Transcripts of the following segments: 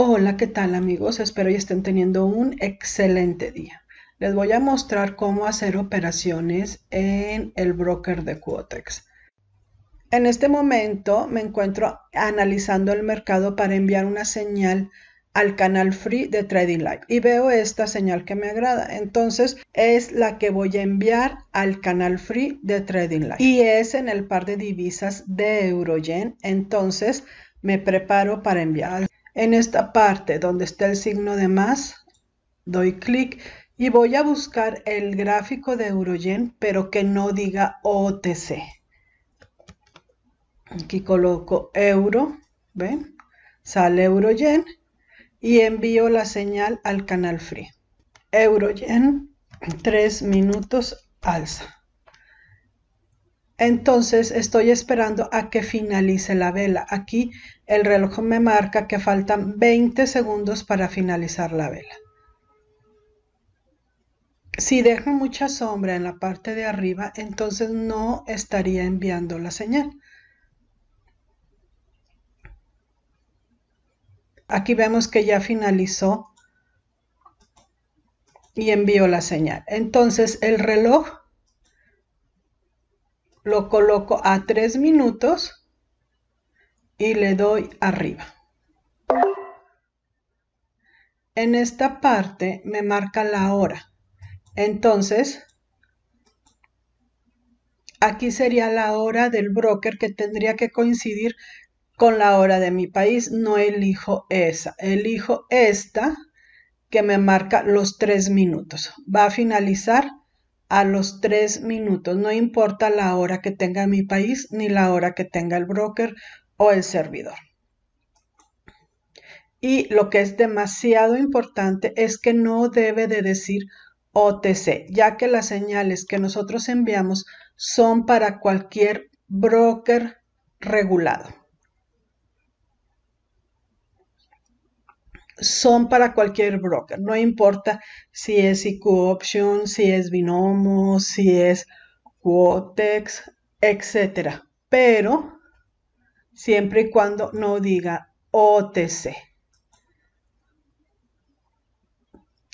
Hola, ¿qué tal amigos? Espero que estén teniendo un excelente día. Les voy a mostrar cómo hacer operaciones en el broker de Quotex. En este momento me encuentro analizando el mercado para enviar una señal al canal free de Trading Live y veo esta señal que me agrada. Entonces es la que voy a enviar al canal free de Trading Live y es en el par de divisas de Eurogen, Entonces me preparo para enviar. En esta parte donde está el signo de más, doy clic y voy a buscar el gráfico de Eurogen, pero que no diga OTC. Aquí coloco euro, ¿ven? Sale Eurogen y envío la señal al canal free. Eurogen tres minutos alza. Entonces estoy esperando a que finalice la vela. Aquí el reloj me marca que faltan 20 segundos para finalizar la vela. Si dejo mucha sombra en la parte de arriba, entonces no estaría enviando la señal. Aquí vemos que ya finalizó y envió la señal. Entonces el reloj lo coloco a tres minutos y le doy arriba. En esta parte me marca la hora. Entonces, aquí sería la hora del broker que tendría que coincidir con la hora de mi país. No elijo esa, elijo esta que me marca los tres minutos. Va a finalizar a los tres minutos, no importa la hora que tenga mi país ni la hora que tenga el broker o el servidor. Y lo que es demasiado importante es que no debe de decir OTC, ya que las señales que nosotros enviamos son para cualquier broker regulado. son para cualquier broker, no importa si es IQ Option, si es Binomo, si es Quotex, etc. Pero siempre y cuando no diga OTC.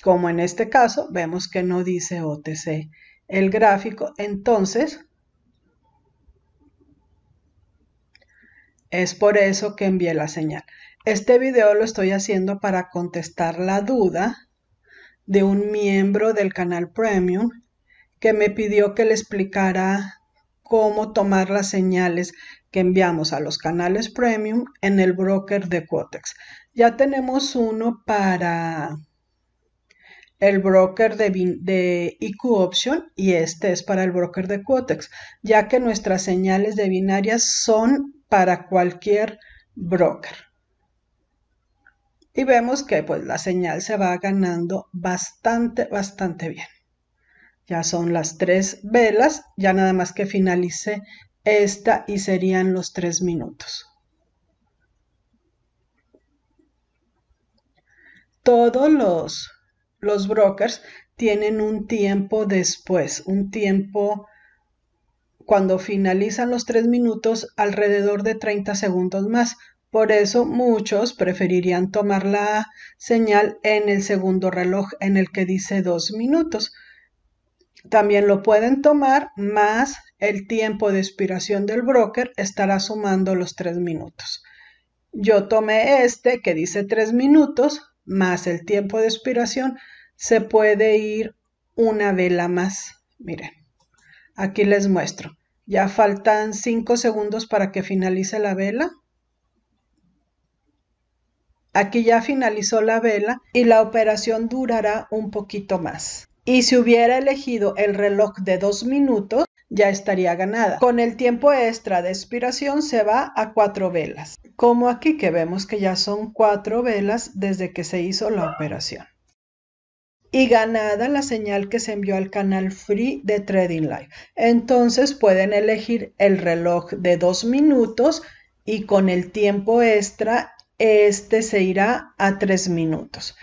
Como en este caso, vemos que no dice OTC el gráfico, entonces Es por eso que envié la señal. Este video lo estoy haciendo para contestar la duda de un miembro del canal Premium que me pidió que le explicara cómo tomar las señales que enviamos a los canales Premium en el broker de Quotex. Ya tenemos uno para el broker de, de, IQ Option y este es para el broker de Quotex, ya que nuestras señales de binarias son para cualquier broker. Y vemos que pues la señal se va ganando bastante, bastante bien. Ya son las tres velas, ya nada más que finalice esta y serían los tres minutos. Todos los los brokers tienen un tiempo después, un tiempo cuando finalizan los tres minutos, alrededor de 30 segundos más. Por eso muchos preferirían tomar la señal en el segundo reloj en el que dice dos minutos. También lo pueden tomar más el tiempo de expiración del broker estará sumando los tres minutos. Yo tomé este que dice tres minutos más el tiempo de expiración se puede ir una vela más. Miren, aquí les muestro. Ya faltan 5 segundos para que finalice la vela. Aquí ya finalizó la vela y la operación durará un poquito más. Y si hubiera elegido el reloj de 2 minutos, ya estaría ganada. Con el tiempo extra de expiración se va a 4 velas, como aquí que vemos que ya son 4 velas desde que se hizo la operación y ganada la señal que se envió al canal free de Trading Live. Entonces pueden elegir el reloj de dos minutos y con el tiempo extra este se irá a tres minutos.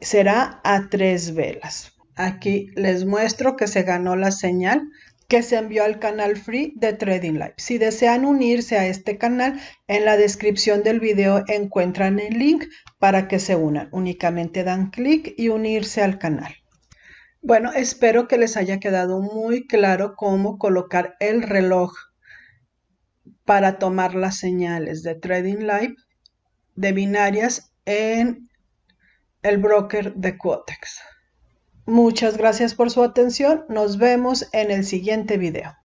Será a tres velas. Aquí les muestro que se ganó la señal que se envió al canal free de Trading Live. Si desean unirse a este canal, en la descripción del video encuentran el link para que se unan. Únicamente dan clic y unirse al canal. Bueno, espero que les haya quedado muy claro cómo colocar el reloj para tomar las señales de Trading Live de binarias en el broker de Quotex. Muchas gracias por su atención, nos vemos en el siguiente video.